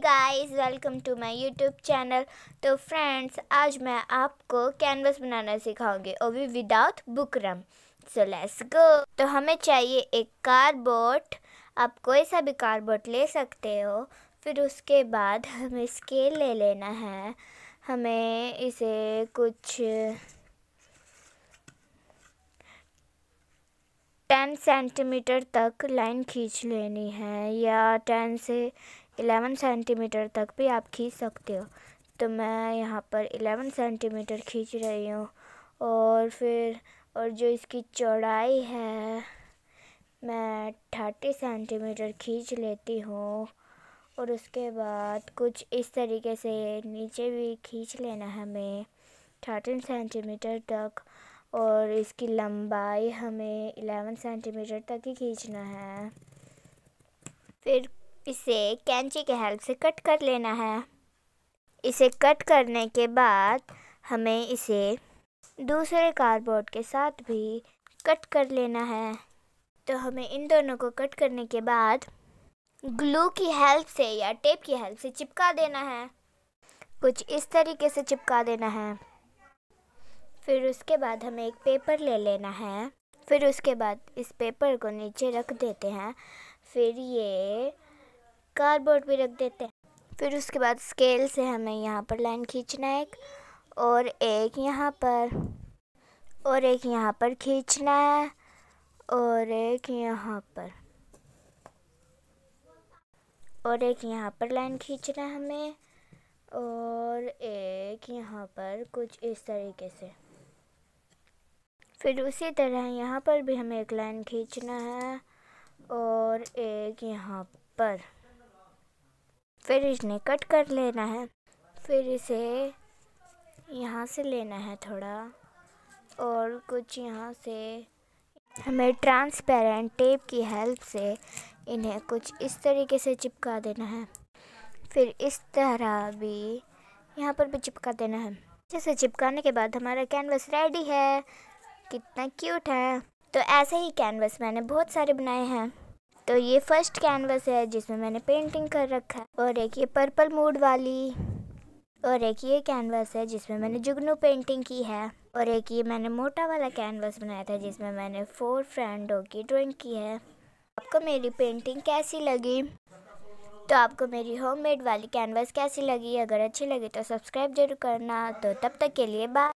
guys welcome to my YouTube channel तो friends आज मैं आपको कैनवस बनाना सिखाऊंगी वो भी without buckram so let's go तो हमें चाहिए एक कार्डबोर्ड आप कोई सा भी कार्डबोर्ड ले सकते हो फिर उसके बाद हमें स्केल ले लेना है हमें इसे कुछ टेन सेंटीमीटर तक लाइन खींच लेनी है या टेन से 11 सेंटीमीटर तक भी आप खींच सकते हो तो मैं यहाँ पर 11 सेंटीमीटर खींच रही हूँ और फिर और जो इसकी चौड़ाई है मैं 30 सेंटीमीटर खींच लेती हूँ और उसके बाद कुछ इस तरीके से नीचे भी खींच लेना हमें थर्टीन सेंटीमीटर तक और इसकी लंबाई हमें एलेवन सेंटीमीटर तक ही खींचना है फिर इसे कैंची के हेल्प से कट कर लेना है इसे कट करने के बाद हमें इसे दूसरे कार्डबोर्ड के साथ भी कट कर लेना है तो हमें इन दोनों को कट करने के बाद ग्लू की हेल्प से या टेप की हेल्प से चिपका देना है कुछ इस तरीके से चिपका देना है फिर उसके बाद हमें एक पेपर ले लेना है फिर उसके बाद इस पेपर को नीचे रख देते हैं फिर ये कार्डबोर्ड भी रख देते हैं फिर उसके बाद स्केल से हमें यहाँ पर लाइन खींचना है एक और एक यहाँ पर और एक यहाँ पर खींचना है और एक यहाँ पर और एक यहाँ पर लाइन खींचना है हमें और एक यहाँ पर कुछ इस तरीके से फिर उसी तरह यहाँ पर भी हमें एक लाइन खींचना है और एक यहाँ पर फिर इसने कट कर लेना है फिर इसे यहाँ से लेना है थोड़ा और कुछ यहाँ से हमें ट्रांसपेरेंट टेप की हेल्प से इन्हें कुछ इस तरीके से चिपका देना है फिर इस तरह भी यहाँ पर भी चिपका देना है जैसे चिपकाने के बाद हमारा कैनवस रेडी है कितना क्यूट है तो ऐसे ही कैनवस मैंने बहुत सारे बनाए हैं तो ये फर्स्ट कैनवस है जिसमें मैंने पेंटिंग कर रखा है और एक ये पर्पल मूड वाली और एक ये कैनवस है जिसमें मैंने जुगनू पेंटिंग की है और एक ये मैंने मोटा वाला कैनवस बनाया था जिसमें मैंने फोर फ्रेंडों की ड्राइंग की है आपको मेरी पेंटिंग कैसी लगी तो आपको मेरी होममेड वाली कैनवस कैसी लगी अगर अच्छी लगी तो सब्सक्राइब जरूर करना तो तब तक के लिए बाय